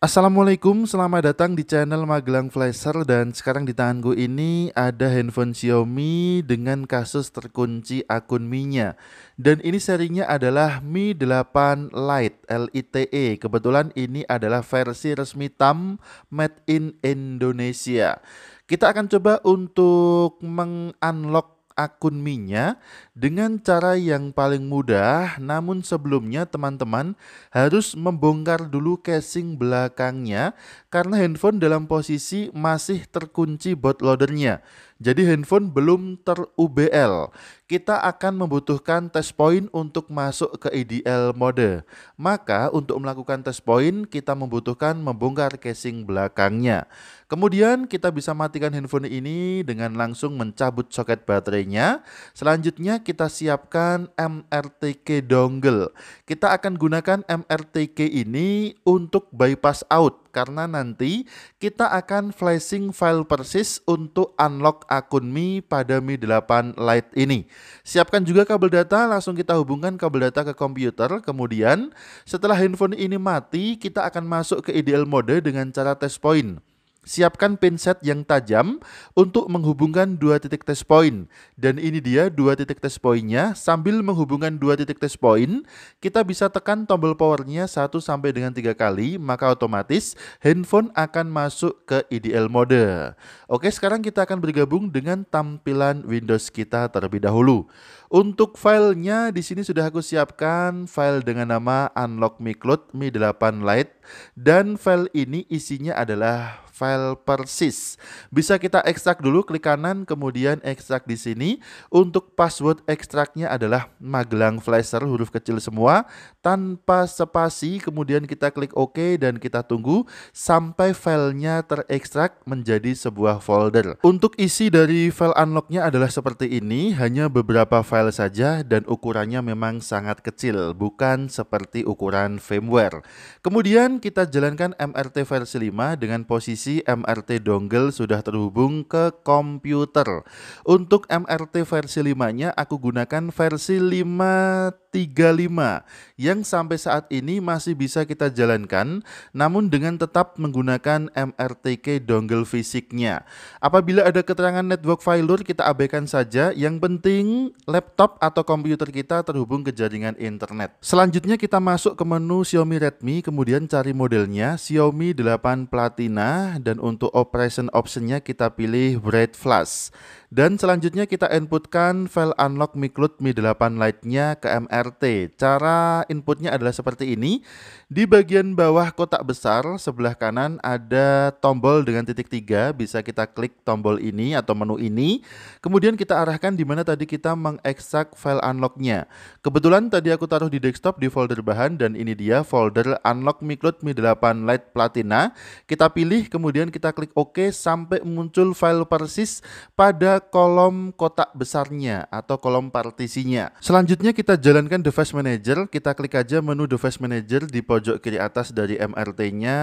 Assalamualaikum, selamat datang di channel Magelang Flasher dan sekarang di tanganku ini ada handphone Xiaomi dengan kasus terkunci akun Mi-nya. Dan ini serinya adalah Mi 8 Lite LITE. Kebetulan ini adalah versi resmi TAM made in Indonesia. Kita akan coba untuk mengunlock akun MINYA dengan cara yang paling mudah. Namun sebelumnya teman-teman harus membongkar dulu casing belakangnya karena handphone dalam posisi masih terkunci loadernya. Jadi handphone belum ter-UBL. Kita akan membutuhkan test point untuk masuk ke IDL mode. Maka untuk melakukan test point, kita membutuhkan membongkar casing belakangnya. Kemudian kita bisa matikan handphone ini dengan langsung mencabut soket baterainya. Selanjutnya kita siapkan MRTK dongle. Kita akan gunakan MRTK ini untuk bypass out karena nanti kita akan flashing file persis untuk unlock akun Mi pada Mi 8 Lite ini. Siapkan juga kabel data, langsung kita hubungkan kabel data ke komputer. Kemudian setelah handphone ini mati, kita akan masuk ke IDL mode dengan cara test point. Siapkan pinset yang tajam untuk menghubungkan dua titik test point. Dan ini dia dua titik test pointnya. Sambil menghubungkan dua titik test point, kita bisa tekan tombol powernya 1 sampai dengan 3 kali, maka otomatis handphone akan masuk ke IDL mode. Oke, sekarang kita akan bergabung dengan tampilan Windows kita terlebih dahulu. Untuk filenya di sini sudah aku siapkan file dengan nama unlock Mi Cloud Mi 8 Lite dan file ini isinya adalah file persis. Bisa kita ekstrak dulu, klik kanan, kemudian ekstrak di sini. Untuk password ekstraknya adalah Magelang Flasher, huruf kecil semua, tanpa spasi, kemudian kita klik OK dan kita tunggu sampai filenya terekstrak menjadi sebuah folder. Untuk isi dari file unlocknya adalah seperti ini, hanya beberapa file saja dan ukurannya memang sangat kecil, bukan seperti ukuran firmware. Kemudian kita jalankan MRT versi 5 dengan posisi MRT dongle sudah terhubung ke komputer. Untuk MRT versi 5-nya aku gunakan versi 535 yang sampai saat ini masih bisa kita jalankan namun dengan tetap menggunakan MRTK dongle fisiknya. Apabila ada keterangan network failure kita abaikan saja, yang penting laptop atau komputer kita terhubung ke jaringan internet. Selanjutnya kita masuk ke menu Xiaomi Redmi kemudian cari modelnya Xiaomi 8 Platina dan untuk operation optionnya kita pilih red flash. Dan selanjutnya kita inputkan file unlock micloud mi 8 Lite-nya ke MRT. Cara inputnya adalah seperti ini. Di bagian bawah kotak besar sebelah kanan ada tombol dengan titik tiga, bisa kita klik tombol ini atau menu ini. Kemudian kita arahkan di mana tadi kita mengekstrak file unlock-nya. Kebetulan tadi aku taruh di desktop di folder bahan dan ini dia folder unlock micloud mi 8 Lite Platina. Kita pilih kemudian kemudian kita klik OK sampai muncul file persis pada kolom kotak besarnya atau kolom partisinya. Selanjutnya kita jalankan Device Manager, kita klik aja menu Device Manager di pojok kiri atas dari MRT-nya.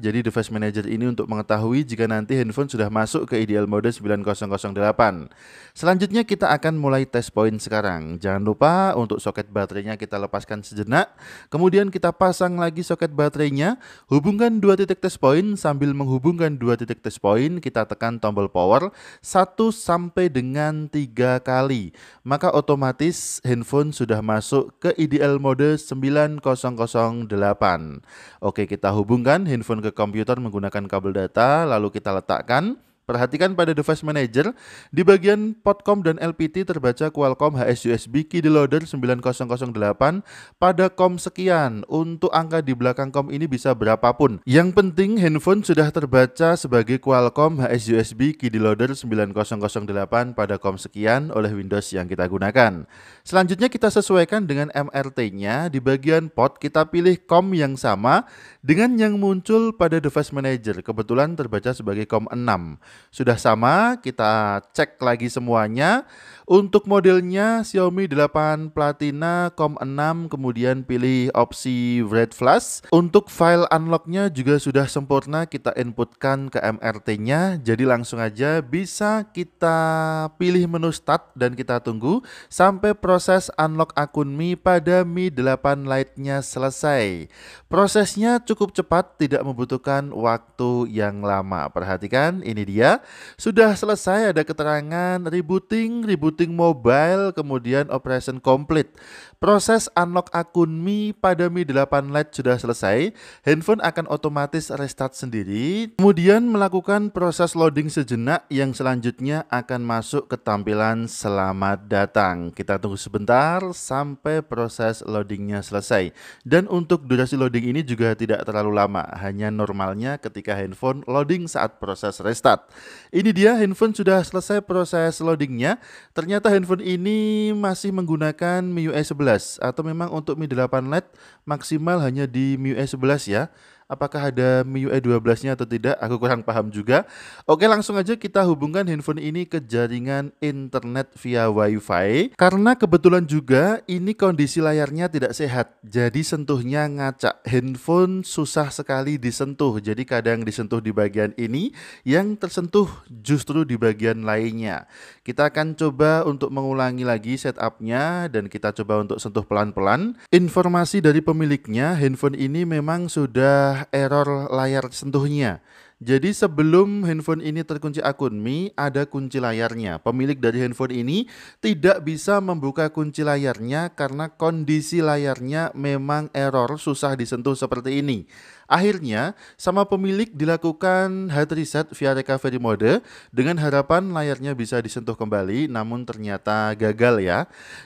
Jadi Device Manager ini untuk mengetahui jika nanti handphone sudah masuk ke ideal mode 9008. Selanjutnya kita akan mulai test point sekarang. Jangan lupa untuk soket baterainya kita lepaskan sejenak, kemudian kita pasang lagi soket baterainya, hubungkan dua titik test point sambil menghubungkan hubungkan dua titik test point, kita tekan tombol power 1 sampai dengan tiga kali. Maka otomatis handphone sudah masuk ke ideal mode 9008. Oke, kita hubungkan handphone ke komputer menggunakan kabel data, lalu kita letakkan Perhatikan pada device manager, di bagian potcom dan LPT terbaca Qualcomm HSUSB key loader 9008 pada COM sekian. Untuk angka di belakang COM ini bisa berapapun. Yang penting handphone sudah terbaca sebagai Qualcomm HSUSB key loader 9008 pada COM sekian oleh Windows yang kita gunakan. Selanjutnya kita sesuaikan dengan MRT-nya. Di bagian Pot kita pilih COM yang sama dengan yang muncul pada device manager. Kebetulan terbaca sebagai COM 6 sudah sama. Kita cek lagi semuanya. Untuk modelnya Xiaomi 8 Platina Com 6 kemudian pilih opsi Red Flash. Untuk file unlocknya juga sudah sempurna kita inputkan ke MRT-nya. Jadi langsung aja bisa kita pilih menu start dan kita tunggu sampai proses unlock akun Mi pada Mi 8 Lite-nya selesai. Prosesnya cukup cepat, tidak membutuhkan waktu yang lama. Perhatikan ini dia ya. Sudah selesai ada keterangan rebooting, rebooting mobile, kemudian operation complete. Proses unlock akun Mi pada Mi 8 Lite sudah selesai, handphone akan otomatis restart sendiri, kemudian melakukan proses loading sejenak yang selanjutnya akan masuk ke tampilan selamat datang. Kita tunggu sebentar sampai proses loadingnya selesai. Dan untuk durasi loading ini juga tidak terlalu lama, hanya normalnya ketika handphone loading saat proses restart. Ini dia handphone sudah selesai proses loadingnya, ternyata handphone ini masih menggunakan MIUI 11 11 atau memang untuk Mi 8 LED maksimal hanya di MIUI 11 ya Apakah ada MIUI 12-nya e atau tidak? Aku kurang paham juga. Oke, langsung aja kita hubungkan handphone ini ke jaringan internet via WiFi. Karena kebetulan juga ini kondisi layarnya tidak sehat. Jadi sentuhnya ngacak. Handphone susah sekali disentuh. Jadi kadang disentuh di bagian ini, yang tersentuh justru di bagian lainnya. Kita akan coba untuk mengulangi lagi setupnya dan kita coba untuk sentuh pelan-pelan. Informasi dari pemiliknya, handphone ini memang sudah error layar sentuhnya jadi sebelum handphone ini terkunci akun Mi, ada kunci layarnya. Pemilik dari handphone ini tidak bisa membuka kunci layarnya karena kondisi layarnya memang error, susah disentuh seperti ini. Akhirnya, sama pemilik dilakukan hard reset via recovery mode dengan harapan layarnya bisa disentuh kembali, namun ternyata gagal ya.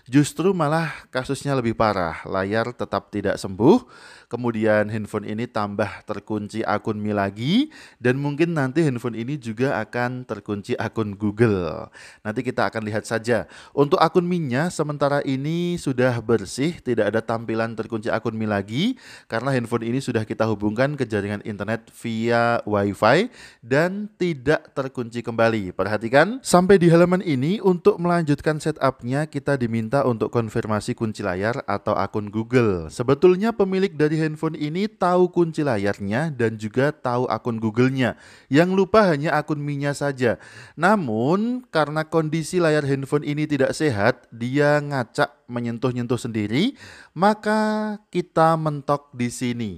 Justru malah kasusnya lebih parah, layar tetap tidak sembuh, kemudian handphone ini tambah terkunci akun Mi lagi, dan mungkin nanti handphone ini juga akan terkunci akun Google. Nanti kita akan lihat saja. Untuk akun Mi-nya sementara ini sudah bersih, tidak ada tampilan terkunci akun Mi lagi karena handphone ini sudah kita hubungkan ke jaringan internet via WiFi dan tidak terkunci kembali. Perhatikan, sampai di halaman ini untuk melanjutkan setupnya kita diminta untuk konfirmasi kunci layar atau akun Google. Sebetulnya pemilik dari handphone ini tahu kunci layarnya dan juga tahu akun Google-nya lainnya. Yang lupa hanya akun mi saja. Namun, karena kondisi layar handphone ini tidak sehat, dia ngacak menyentuh-nyentuh sendiri, maka kita mentok di sini.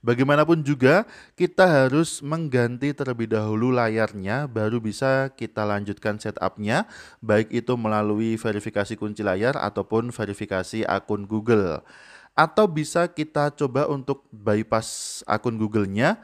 Bagaimanapun juga, kita harus mengganti terlebih dahulu layarnya, baru bisa kita lanjutkan setupnya, baik itu melalui verifikasi kunci layar ataupun verifikasi akun Google. Atau bisa kita coba untuk bypass akun Google-nya,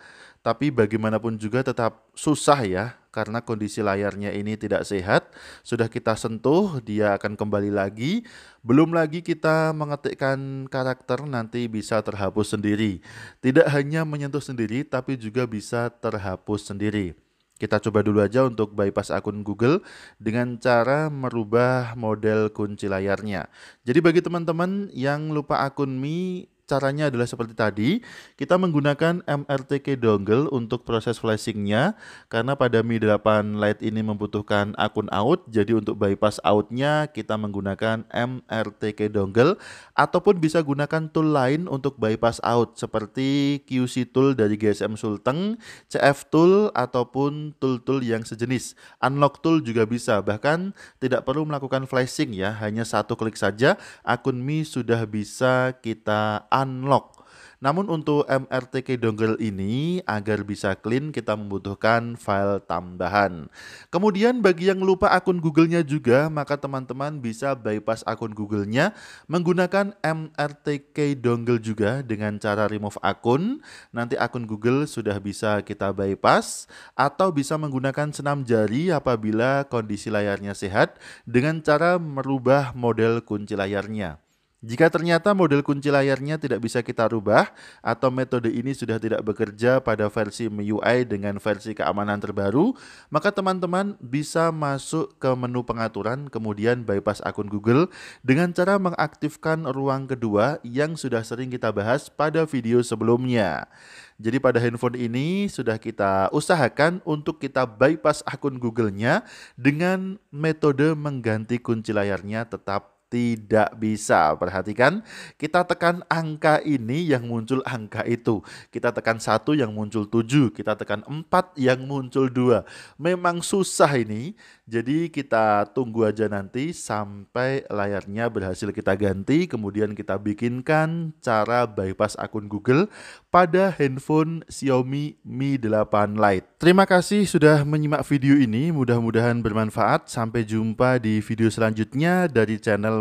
tapi bagaimanapun juga tetap susah ya karena kondisi layarnya ini tidak sehat. Sudah kita sentuh, dia akan kembali lagi. Belum lagi kita mengetikkan karakter nanti bisa terhapus sendiri. Tidak hanya menyentuh sendiri tapi juga bisa terhapus sendiri. Kita coba dulu aja untuk bypass akun Google dengan cara merubah model kunci layarnya. Jadi bagi teman-teman yang lupa akun Mi, caranya adalah seperti tadi, kita menggunakan MRTK dongle untuk proses flashingnya, karena pada Mi 8 Lite ini membutuhkan akun out, jadi untuk bypass outnya kita menggunakan MRTK dongle, ataupun bisa gunakan tool lain untuk bypass out, seperti QC tool dari GSM Sulteng, CF tool, ataupun tool-tool yang sejenis. Unlock tool juga bisa, bahkan tidak perlu melakukan flashing ya, hanya satu klik saja, akun Mi sudah bisa kita unlock. Namun untuk MRTK dongle ini agar bisa clean kita membutuhkan file tambahan. Kemudian bagi yang lupa akun Google-nya juga, maka teman-teman bisa bypass akun Google-nya menggunakan MRTK dongle juga dengan cara remove akun. Nanti akun Google sudah bisa kita bypass atau bisa menggunakan senam jari apabila kondisi layarnya sehat dengan cara merubah model kunci layarnya. Jika ternyata model kunci layarnya tidak bisa kita rubah atau metode ini sudah tidak bekerja pada versi MIUI dengan versi keamanan terbaru, maka teman-teman bisa masuk ke menu pengaturan kemudian bypass akun Google dengan cara mengaktifkan ruang kedua yang sudah sering kita bahas pada video sebelumnya. Jadi pada handphone ini sudah kita usahakan untuk kita bypass akun Google-nya dengan metode mengganti kunci layarnya tetap tidak bisa. Perhatikan, kita tekan angka ini yang muncul angka itu. Kita tekan satu yang muncul tujuh. Kita tekan empat yang muncul dua. Memang susah ini. Jadi kita tunggu aja nanti sampai layarnya berhasil kita ganti. Kemudian kita bikinkan cara bypass akun Google pada handphone Xiaomi Mi 8 Lite. Terima kasih sudah menyimak video ini. Mudah-mudahan bermanfaat. Sampai jumpa di video selanjutnya dari channel